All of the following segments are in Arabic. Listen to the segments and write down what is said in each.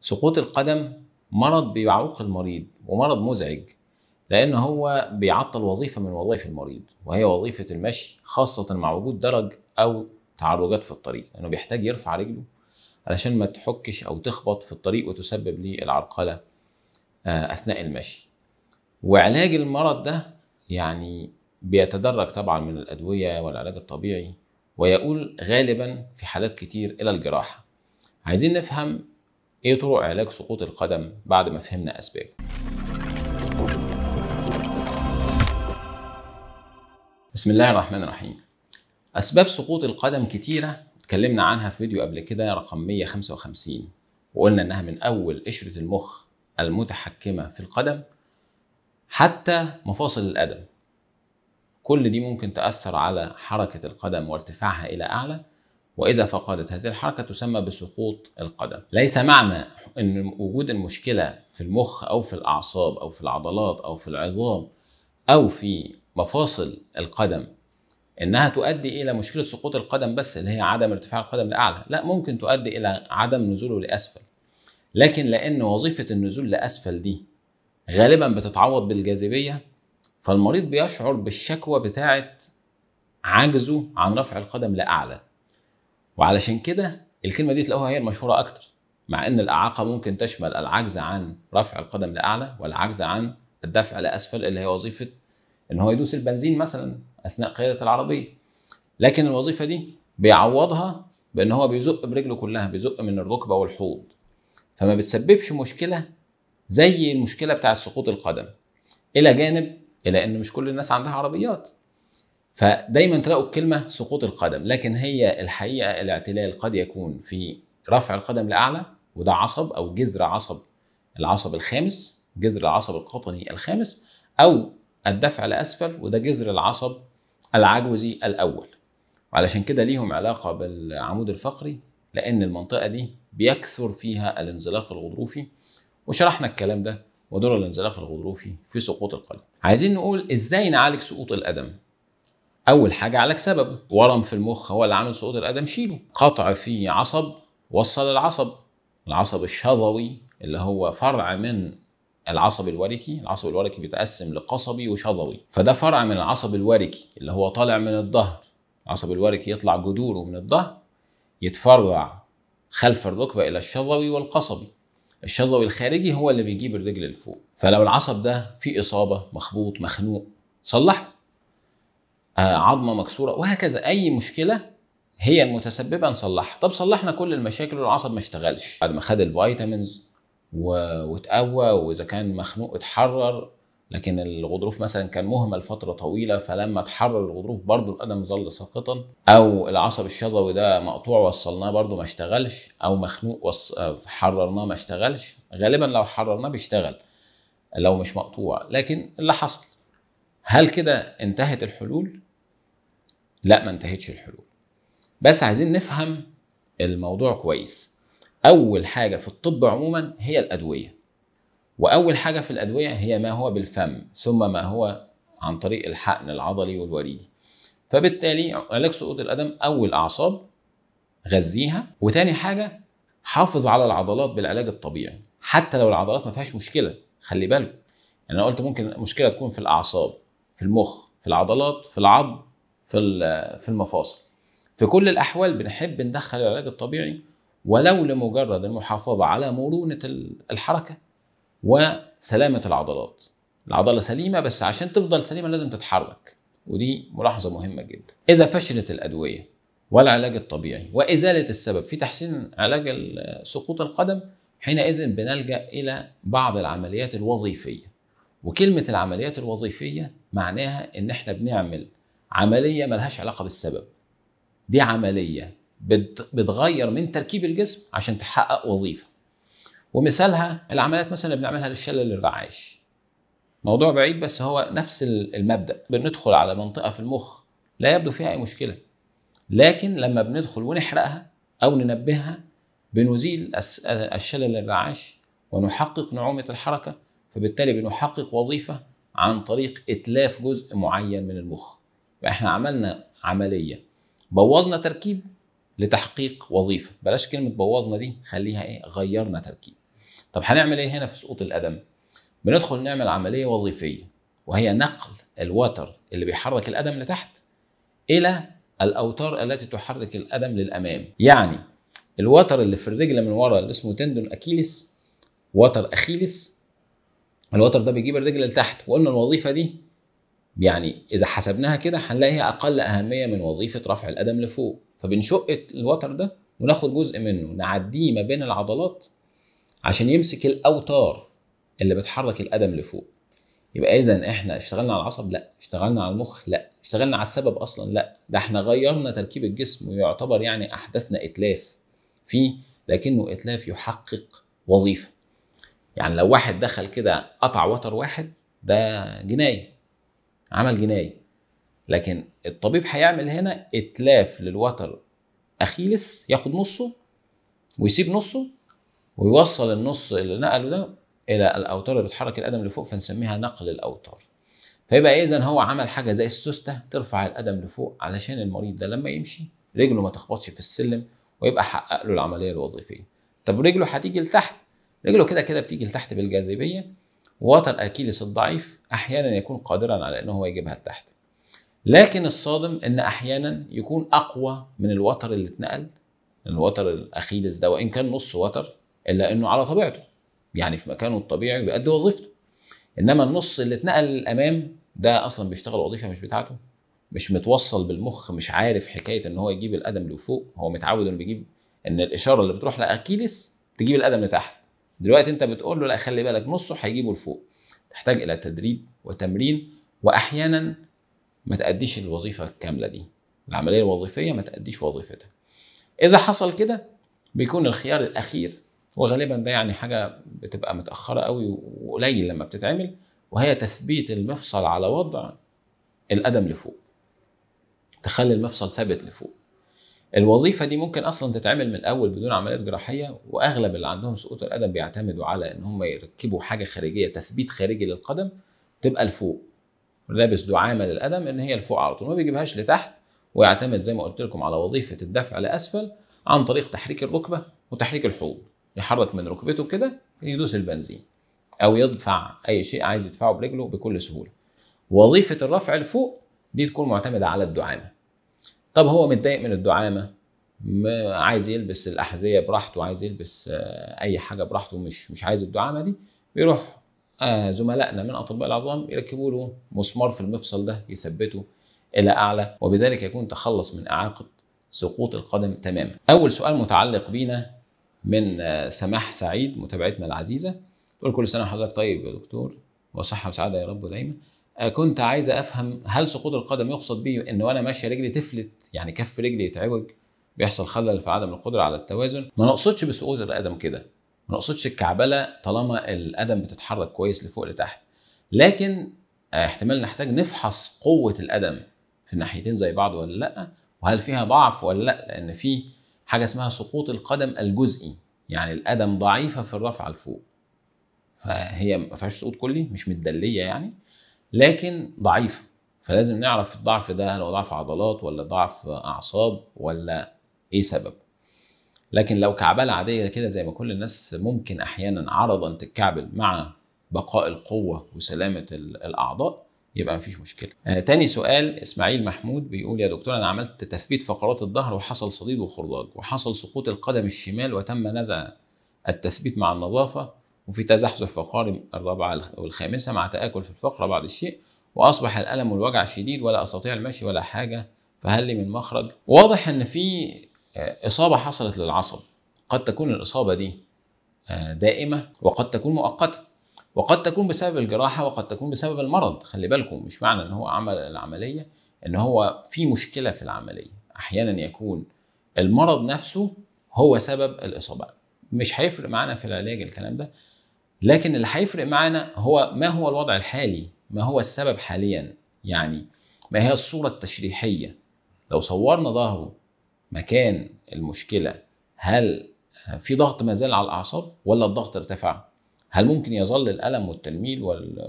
سقوط القدم مرض بيعوق المريض ومرض مزعج لان هو بيعطل وظيفه من وظائف المريض وهي وظيفه المشي خاصه مع وجود درج او تعرجات في الطريق لانه يعني بيحتاج يرفع رجله علشان ما تحكش او تخبط في الطريق وتسبب لي العرقله آه، اثناء المشي وعلاج المرض ده يعني بيتدرج طبعا من الادويه والعلاج الطبيعي ويقول غالبا في حالات كتير الى الجراحه عايزين نفهم ايه طرق علاج سقوط القدم بعد ما فهمنا اسبابه بسم الله الرحمن الرحيم اسباب سقوط القدم كتيره اتكلمنا عنها في فيديو قبل كده رقم 155 وقلنا انها من اول قشره المخ المتحكمه في القدم حتى مفاصل القدم كل دي ممكن تأثر على حركة القدم وارتفاعها إلى أعلى وإذا فقدت هذه الحركة تسمى بسقوط القدم ليس معنى أن وجود المشكلة في المخ أو في الأعصاب أو في العضلات أو في العظام أو في مفاصل القدم انها تؤدي الى مشكله سقوط القدم بس اللي هي عدم ارتفاع القدم لاعلى لا ممكن تؤدي الى عدم نزوله لاسفل لكن لان وظيفه النزول لاسفل دي غالبا بتتعوض بالجاذبيه فالمريض بيشعر بالشكوى بتاعه عجزه عن رفع القدم لاعلى وعلشان كده الكلمه دي تلاقوها هي المشهوره اكتر مع ان الاعاقه ممكن تشمل العجز عن رفع القدم لاعلى والعجز عن الدفع لاسفل اللي هي وظيفه ان هو يدوس البنزين مثلا اثناء قياده العربيه لكن الوظيفه دي بيعوضها بان هو بيزق برجله كلها بيزق من الركبه والحوض فما بتسببش مشكله زي المشكله بتاع سقوط القدم الى جانب الى ان مش كل الناس عندها عربيات فدايما تلاقوا الكلمه سقوط القدم لكن هي الحقيقه الاعتلال قد يكون في رفع القدم لاعلى وده عصب او جذر عصب العصب الخامس جذر العصب القطني الخامس او الدفع لاسفل وده جذر العصب العجوزي الاول علشان كده ليهم علاقه بالعمود الفقري لان المنطقه دي بيكثر فيها الانزلاق الغضروفي وشرحنا الكلام ده ودور الانزلاق الغضروفي في سقوط القدم عايزين نقول ازاي نعالج سقوط القدم اول حاجه عليك سبب ورم في المخ هو اللي عامل سقوط القدم شيله قطع في عصب وصل العصب العصب الشظوي اللي هو فرع من العصب الوركي العصب الوركي بيتقسم لقصبي وشظوي فده فرع من العصب الوركي اللي هو طالع من الظهر العصب الوركي يطلع جذوره من الظهر يتفرع خلف الركبه الى الشظوي والقصبي الشظوي الخارجي هو اللي بيجيب الرجل لفوق فلو العصب ده فيه اصابه مخبوط مخنوق صلحه آه، عظمه مكسوره وهكذا اي مشكله هي المتسببه نصلحها طب صلحنا كل المشاكل والعصب ما اشتغلش بعد ما خد الفيتامينز و... وتقوى واذا كان مخنوق اتحرر لكن الغضروف مثلا كان مهمل فتره طويله فلما اتحرر الغضروف برضه القدم ظل ساقطا او العصب الشظوي ده مقطوع وصلناه برضه ما اشتغلش او مخنوق وص... حررناه ما اشتغلش غالبا لو حررناه بيشتغل لو مش مقطوع لكن اللي حصل هل كده انتهت الحلول؟ لا ما انتهتش الحلول بس عايزين نفهم الموضوع كويس اول حاجه في الطب عموما هي الادويه واول حاجه في الادويه هي ما هو بالفم ثم ما هو عن طريق الحقن العضلي والوريدي فبالتالي علاج سقوط الأدم اول اعصاب غذيها وتاني حاجه حافظ على العضلات بالعلاج الطبيعي حتى لو العضلات ما فيهاش مشكله خلي بالك يعني انا قلت ممكن مشكله تكون في الاعصاب في المخ في العضلات في العظم في في المفاصل في كل الاحوال بنحب ندخل العلاج الطبيعي ولو لمجرد المحافظه على مرونه الحركه وسلامه العضلات العضله سليمه بس عشان تفضل سليمه لازم تتحرك ودي ملاحظه مهمه جدا اذا فشلت الادويه والعلاج الطبيعي وازاله السبب في تحسين علاج سقوط القدم حينئذ بنلجا الى بعض العمليات الوظيفيه وكلمه العمليات الوظيفيه معناها ان احنا بنعمل عمليه ملهاش علاقه بالسبب دي عمليه بتغير من تركيب الجسم عشان تحقق وظيفه ومثالها العمليات مثلا اللي بنعملها للشلل الرعاش موضوع بعيد بس هو نفس المبدا بندخل على منطقه في المخ لا يبدو فيها اي مشكله لكن لما بندخل ونحرقها او ننبهها بنزيل الشلل الرعاش ونحقق نعومه الحركه فبالتالي بنحقق وظيفه عن طريق اتلاف جزء معين من المخ فاحنا عملنا عمليه بوظنا تركيب لتحقيق وظيفه بلاش كلمه بوظنا دي خليها ايه غيرنا تركيب طب هنعمل ايه هنا في سقوط القدم بندخل نعمل عمليه وظيفيه وهي نقل الوتر اللي بيحرك القدم لتحت الى الاوتار التي تحرك القدم للامام يعني الوتر اللي في الرجل من ورا اللي اسمه تندون اكيلس وتر اخيلس الوتر ده بيجيب الرجل لتحت وقلنا الوظيفه دي يعني اذا حسبناها كده هنلاقيها اقل اهميه من وظيفه رفع القدم لفوق فبنشق الوتر ده وناخد جزء منه نعديه ما بين العضلات عشان يمسك الاوتار اللي بتحرك القدم لفوق يبقى اذا احنا اشتغلنا على العصب لا اشتغلنا على المخ لا اشتغلنا على السبب اصلا لا ده احنا غيرنا تركيب الجسم ويعتبر يعني احدثنا اتلاف فيه لكنه اتلاف يحقق وظيفه يعني لو واحد دخل كده قطع وتر واحد ده جناية عمل جناية لكن الطبيب هيعمل هنا اتلاف للوتر اخيلس ياخد نصه ويسيب نصه ويوصل النص اللي نقله ده الى الاوتار اللي بتحرك القدم لفوق فنسميها نقل الاوتار فيبقى اذا هو عمل حاجه زي السوسته ترفع القدم لفوق علشان المريض ده لما يمشي رجله ما تخبطش في السلم ويبقى حقق له العمليه الوظيفيه طب رجله هتيجي لتحت رجله كده كده بتيجي لتحت بالجاذبيه ووتر اكيلس الضعيف احيانا يكون قادرا على ان هو يجيبها لتحت لكن الصادم ان احيانا يكون اقوى من الوتر اللي اتنقل الوتر الاخيلس ده وان كان نص وتر الا انه على طبيعته يعني في مكانه الطبيعي بيأدي وظيفته انما النص اللي اتنقل للامام ده اصلا بيشتغل وظيفه مش بتاعته مش متوصل بالمخ مش عارف حكايه ان هو يجيب الادم لفوق هو متعود انه بيجيب ان الاشاره اللي بتروح لاكيلس تجيب الادم لتحت دلوقتي انت بتقول له لا خلي بالك نصه هيجيبه لفوق تحتاج الى تدريب وتمرين واحيانا ما تأديش الوظيفة الكاملة دي العملية الوظيفية ما تأديش وظيفتها إذا حصل كده بيكون الخيار الأخير وغالبا ده يعني حاجة بتبقى متأخرة قوي وقليل لما بتتعمل وهي تثبيت المفصل على وضع القدم لفوق تخلي المفصل ثابت لفوق الوظيفه دي ممكن اصلا تتعمل من الاول بدون عمليات جراحيه واغلب اللي عندهم سقوط القدم بيعتمدوا على ان هم يركبوا حاجه خارجيه تثبيت خارجي للقدم تبقى لفوق لابس دعامه للقدم ان هي لفوق على طول ما بيجيبهاش لتحت ويعتمد زي ما قلت لكم على وظيفه الدفع لاسفل عن طريق تحريك الركبه وتحريك الحوض يحرك من ركبته كده يدوس البنزين او يدفع اي شيء عايز يدفعه برجله بكل سهوله وظيفه الرفع لفوق دي تكون معتمده على الدعامه طب هو متضايق من الدعامه ما عايز يلبس الاحذيه براحته عايز يلبس آه، اي حاجه براحته مش مش عايز الدعامه دي بيروح آه، زملائنا من اطباء العظام يركبوا له مسمار في المفصل ده يثبته الى اعلى وبذلك يكون تخلص من اعاقه سقوط القدم تماما. اول سؤال متعلق بينا من آه، سماح سعيد متابعتنا العزيزه تقول كل سنه وحضرتك طيب يا دكتور وصحه وسعاده يا رب دايما. آه، كنت عايز افهم هل سقوط القدم يقصد بيه ان وانا ماشيه رجلي تفلت يعني كف رجلي يتعوج بيحصل خلل في عدم القدره على التوازن ما نقصدش بسقوط القدم كده ما نقصدش الكعبله طالما القدم بتتحرك كويس لفوق لتحت لكن آه، احتمال نحتاج نفحص قوه القدم في الناحيتين زي بعض ولا لا وهل فيها ضعف ولا لا لان في حاجه اسمها سقوط القدم الجزئي يعني القدم ضعيفه في الرفعه لفوق فهي ما فيهاش سقوط كلي مش متدليه يعني لكن ضعيفه فلازم نعرف الضعف ده هل هو ضعف عضلات ولا ضعف اعصاب ولا ايه سبب لكن لو كعبله عاديه كده زي ما كل الناس ممكن احيانا عرضا تتكعبل مع بقاء القوه وسلامه الاعضاء يبقى مفيش مشكله. آه تاني سؤال اسماعيل محمود بيقول يا دكتور انا عملت تثبيت فقرات الظهر وحصل صديد وخراج وحصل سقوط القدم الشمال وتم نزع التثبيت مع النظافه وفي تزحزح في القارب الرابعة والخامسة مع تآكل في الفقرة بعض الشيء وأصبح الألم والوجع شديد ولا أستطيع المشي ولا حاجة فهل لي من مخرج واضح أن في آه، إصابة حصلت للعصب قد تكون الإصابة دي آه، دائمة وقد تكون مؤقتة وقد تكون بسبب الجراحة وقد تكون بسبب المرض خلي بالكم مش معنى أن هو عمل العملية أن هو في مشكلة في العملية أحيانا يكون المرض نفسه هو سبب الإصابات مش هيفرق معانا في العلاج الكلام ده لكن اللي هيفرق معانا هو ما هو الوضع الحالي ما هو السبب حاليا يعني ما هي الصورة التشريحية لو صورنا ظهره مكان المشكلة هل في ضغط ما زال على الأعصاب ولا الضغط ارتفع هل ممكن يظل الألم والتنميل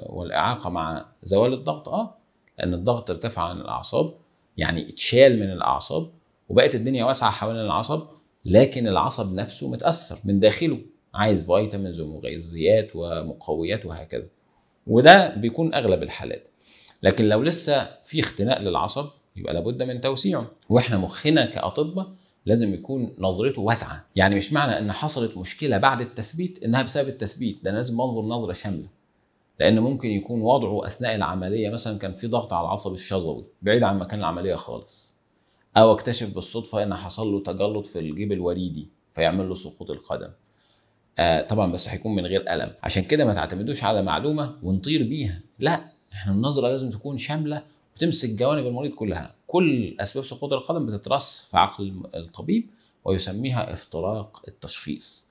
والإعاقة مع زوال الضغط آه لأن الضغط ارتفع عن الأعصاب يعني اتشال من الأعصاب وبقت الدنيا واسعة حوالين العصب لكن العصب نفسه متاثر من داخله عايز فيتامينز ومغذيات ومقويات وهكذا وده بيكون اغلب الحالات لكن لو لسه في اختناق للعصب يبقى لابد من توسيعه واحنا مخنا كاطباء لازم يكون نظرته واسعه يعني مش معنى ان حصلت مشكله بعد التثبيت انها بسبب التثبيت ده لازم انظر نظره شامله لان ممكن يكون وضعه اثناء العمليه مثلا كان في ضغط على العصب الشظوي بعيد عن مكان العمليه خالص او اكتشف بالصدفه ان حصل له تجلط في الجيب الوريدي فيعمل له سقوط القدم آه طبعا بس هيكون من غير الم عشان كده ما تعتمدوش على معلومه ونطير بيها لا احنا النظره لازم تكون شامله وتمسك جوانب المريض كلها كل اسباب سقوط القدم بتترص في عقل الطبيب ويسميها افتراق التشخيص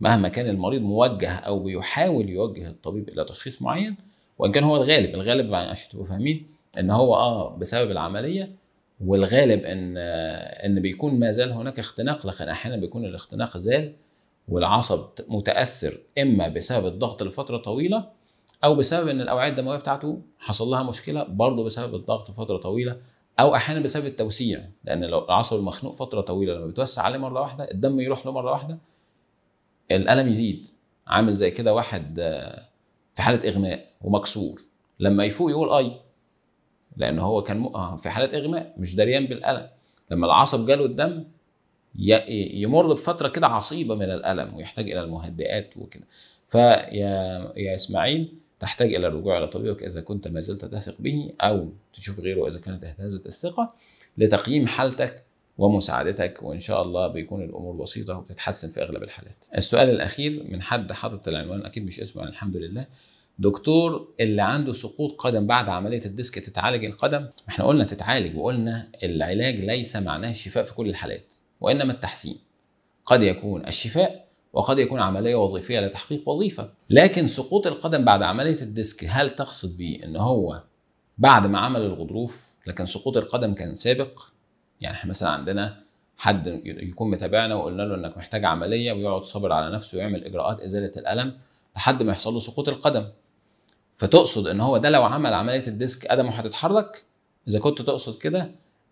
مهما كان المريض موجه او بيحاول يوجه الطبيب الى تشخيص معين وان كان هو الغالب الغالب عشان تبقوا فاهمين ان هو اه بسبب العمليه والغالب ان ان بيكون ما زال هناك اختناق لكن احيانا بيكون الاختناق زال والعصب متاثر اما بسبب الضغط لفتره طويله او بسبب ان الاوعيه الدمويه بتاعته حصل لها مشكله برضه بسبب الضغط فتره طويله او احيانا بسبب التوسيع لان لو العصب المخنوق فتره طويله لما بتوسع عليه مره واحده الدم يروح له مره واحده الالم يزيد عامل زي كده واحد آه، في حاله اغماء ومكسور لما يفوق يقول اي لان هو كان آه، في حاله اغماء مش دريان بالالم لما العصب جاله الدم يمر بفتره كده عصيبه من الالم ويحتاج الى المهدئات وكده فيا يا اسماعيل تحتاج الى الرجوع الى طبيبك اذا كنت ما زلت تثق به او تشوف غيره اذا كانت اهتزت الثقه لتقييم حالتك ومساعدتك وان شاء الله بيكون الامور بسيطه وبتتحسن في اغلب الحالات. السؤال الاخير من حد حاطط العنوان اكيد مش اسمه يعني الحمد لله دكتور اللي عنده سقوط قدم بعد عمليه الديسك تتعالج القدم احنا قلنا تتعالج وقلنا العلاج ليس معناه الشفاء في كل الحالات وانما التحسين قد يكون الشفاء وقد يكون عمليه وظيفيه لتحقيق وظيفه لكن سقوط القدم بعد عمليه الديسك هل تقصد به ان هو بعد ما عمل الغضروف لكن سقوط القدم كان سابق يعني احنا مثلا عندنا حد يكون متابعنا وقلنا له انك محتاج عمليه ويقعد صابر على نفسه ويعمل اجراءات ازاله الالم لحد ما يحصل له سقوط القدم فتقصد ان هو ده لو عمل عمليه الديسك قدمه هتتحرك اذا كنت تقصد كده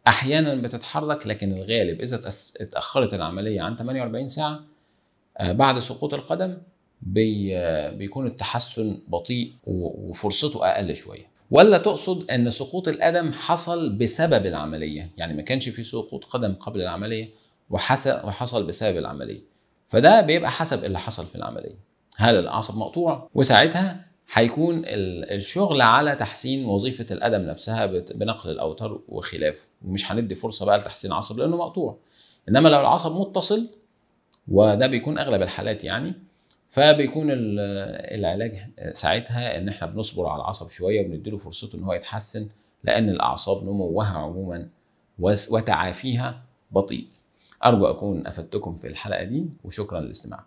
احيانا بتتحرك لكن الغالب اذا اتاخرت العمليه عن 48 ساعه آه، بعد سقوط القدم بي بيكون التحسن بطيء وفرصته اقل شويه ولا تقصد ان سقوط القدم حصل بسبب العمليه يعني ما كانش في سقوط قدم قبل العمليه وحصل وحصل بسبب العمليه فده بيبقى حسب اللي حصل في العمليه هل العصب مقطوع وساعتها هيكون الشغل على تحسين وظيفه القدم نفسها بنقل الاوتار وخلافه ومش هندي فرصه بقى لتحسين عصب لانه مقطوع انما لو العصب متصل وده بيكون اغلب الحالات يعني فبيكون العلاج ساعتها ان احنا بنصبر على العصب شويه وبنديله فرصته ان هو يتحسن لان الاعصاب نموها عموما وتعافيها بطيء ارجو اكون افدتكم في الحلقه دي وشكرا للاستماع